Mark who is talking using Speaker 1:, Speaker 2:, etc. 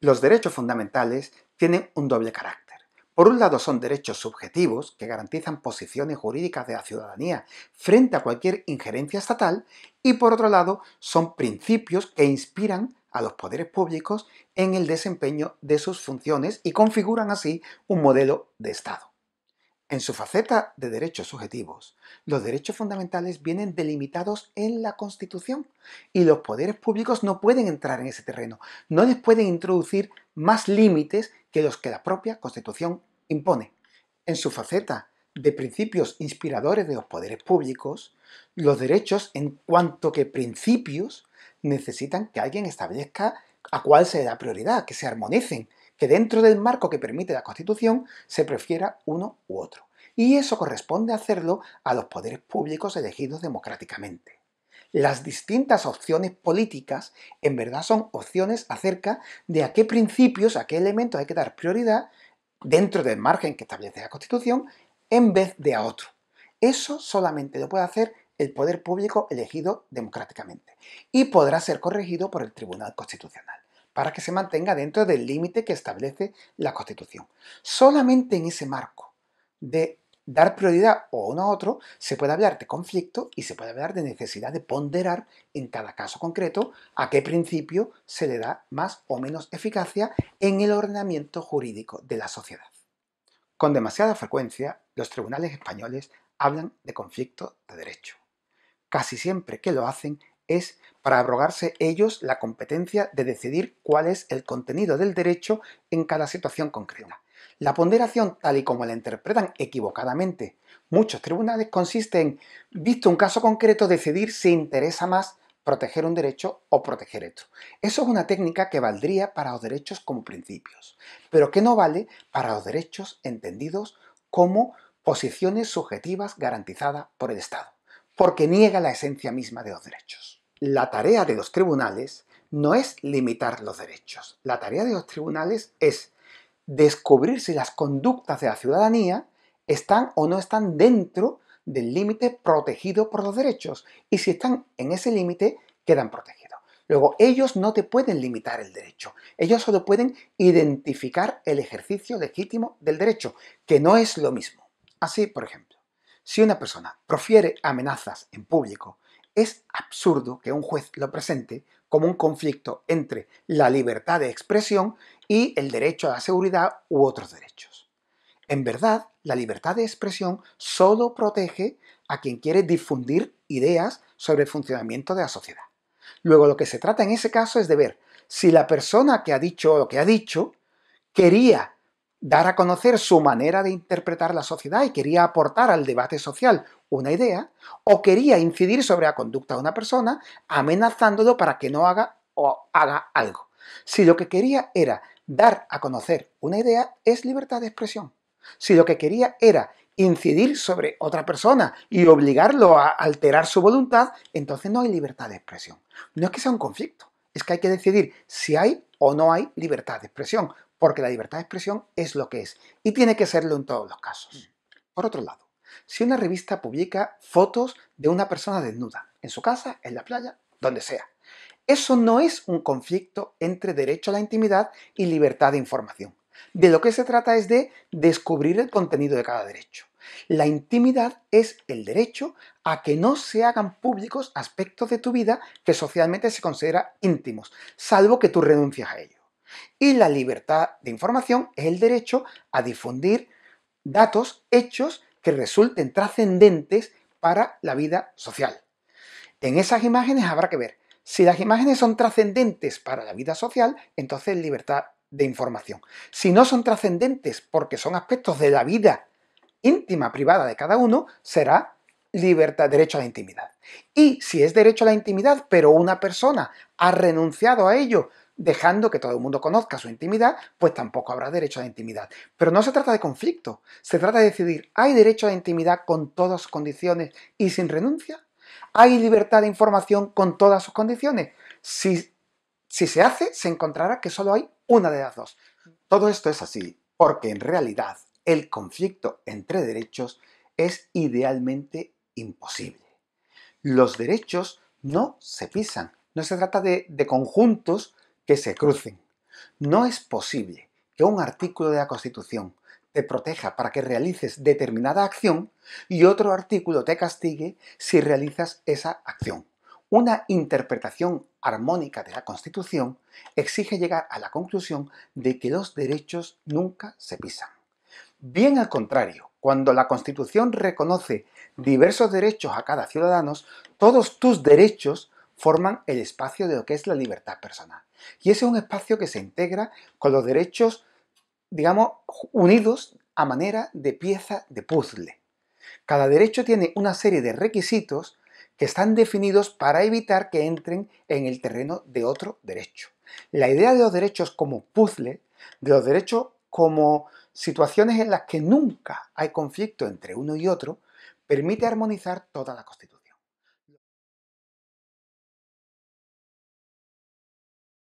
Speaker 1: los derechos fundamentales tienen un doble carácter. Por un lado son derechos subjetivos que garantizan posiciones jurídicas de la ciudadanía frente a cualquier injerencia estatal y por otro lado son principios que inspiran a los poderes públicos en el desempeño de sus funciones y configuran así un modelo de Estado. En su faceta de derechos subjetivos, los derechos fundamentales vienen delimitados en la Constitución y los poderes públicos no pueden entrar en ese terreno, no les pueden introducir más límites que los que la propia Constitución impone. En su faceta de principios inspiradores de los poderes públicos, los derechos en cuanto que principios necesitan que alguien establezca a cuál se da prioridad, que se armonicen, que dentro del marco que permite la Constitución se prefiera uno u otro. Y eso corresponde hacerlo a los poderes públicos elegidos democráticamente. Las distintas opciones políticas en verdad son opciones acerca de a qué principios, a qué elementos hay que dar prioridad dentro del margen que establece la Constitución en vez de a otro. Eso solamente lo puede hacer el poder público elegido democráticamente y podrá ser corregido por el Tribunal Constitucional para que se mantenga dentro del límite que establece la Constitución. Solamente en ese marco de dar prioridad o uno a otro, se puede hablar de conflicto y se puede hablar de necesidad de ponderar en cada caso concreto a qué principio se le da más o menos eficacia en el ordenamiento jurídico de la sociedad. Con demasiada frecuencia, los tribunales españoles hablan de conflicto de derecho. Casi siempre que lo hacen es para abrogarse ellos la competencia de decidir cuál es el contenido del derecho en cada situación concreta. La ponderación, tal y como la interpretan equivocadamente muchos tribunales, consiste en, visto un caso concreto, decidir si interesa más proteger un derecho o proteger otro. Eso es una técnica que valdría para los derechos como principios, pero que no vale para los derechos entendidos como posiciones subjetivas garantizadas por el Estado, porque niega la esencia misma de los derechos la tarea de los tribunales no es limitar los derechos. La tarea de los tribunales es descubrir si las conductas de la ciudadanía están o no están dentro del límite protegido por los derechos. Y si están en ese límite, quedan protegidos. Luego, ellos no te pueden limitar el derecho. Ellos solo pueden identificar el ejercicio legítimo del derecho, que no es lo mismo. Así, por ejemplo, si una persona profiere amenazas en público es absurdo que un juez lo presente como un conflicto entre la libertad de expresión y el derecho a la seguridad u otros derechos. En verdad, la libertad de expresión solo protege a quien quiere difundir ideas sobre el funcionamiento de la sociedad. Luego, lo que se trata en ese caso es de ver si la persona que ha dicho lo que ha dicho quería dar a conocer su manera de interpretar la sociedad y quería aportar al debate social una idea o quería incidir sobre la conducta de una persona amenazándolo para que no haga o haga algo. Si lo que quería era dar a conocer una idea, es libertad de expresión. Si lo que quería era incidir sobre otra persona y obligarlo a alterar su voluntad, entonces no hay libertad de expresión. No es que sea un conflicto, es que hay que decidir si hay o no hay libertad de expresión, porque la libertad de expresión es lo que es y tiene que serlo en todos los casos. Mm. Por otro lado, si una revista publica fotos de una persona desnuda, en su casa, en la playa, donde sea. Eso no es un conflicto entre derecho a la intimidad y libertad de información. De lo que se trata es de descubrir el contenido de cada derecho. La intimidad es el derecho a que no se hagan públicos aspectos de tu vida que socialmente se considera íntimos, salvo que tú renuncias a ello. Y la libertad de información es el derecho a difundir datos, hechos que resulten trascendentes para la vida social. En esas imágenes habrá que ver. Si las imágenes son trascendentes para la vida social, entonces libertad de información. Si no son trascendentes porque son aspectos de la vida íntima, privada de cada uno, será libertad, derecho a la intimidad. Y si es derecho a la intimidad, pero una persona ha renunciado a ello dejando que todo el mundo conozca su intimidad, pues tampoco habrá derecho a la intimidad. Pero no se trata de conflicto, se trata de decidir, ¿hay derecho a la intimidad con todas sus condiciones y sin renuncia? ¿Hay libertad de información con todas sus condiciones? Si, se hace, se encontrará que solo hay una de las dos. Todo esto es así porque en realidad el conflicto entre derechos es idealmente imposible. Los derechos no se pisan, no se trata de, conjuntos que se crucen. No es posible que un artículo de la Constitución te proteja para que realices determinada acción y otro artículo te castigue si realizas esa acción. Una interpretación armónica de la Constitución exige llegar a la conclusión de que los derechos nunca se pisan. Bien al contrario, cuando la Constitución reconoce diversos derechos a cada ciudadano, todos tus derechos forman el espacio de lo que es la libertad personal. Y ese es un espacio que se integra con los derechos, digamos, unidos a manera de pieza de puzzle. Cada derecho tiene una serie de requisitos que están definidos para evitar que entren en el terreno de otro derecho. La idea de los derechos como puzzle, de los derechos como situaciones en las que nunca hay conflicto entre uno y otro, permite armonizar toda la Constitución.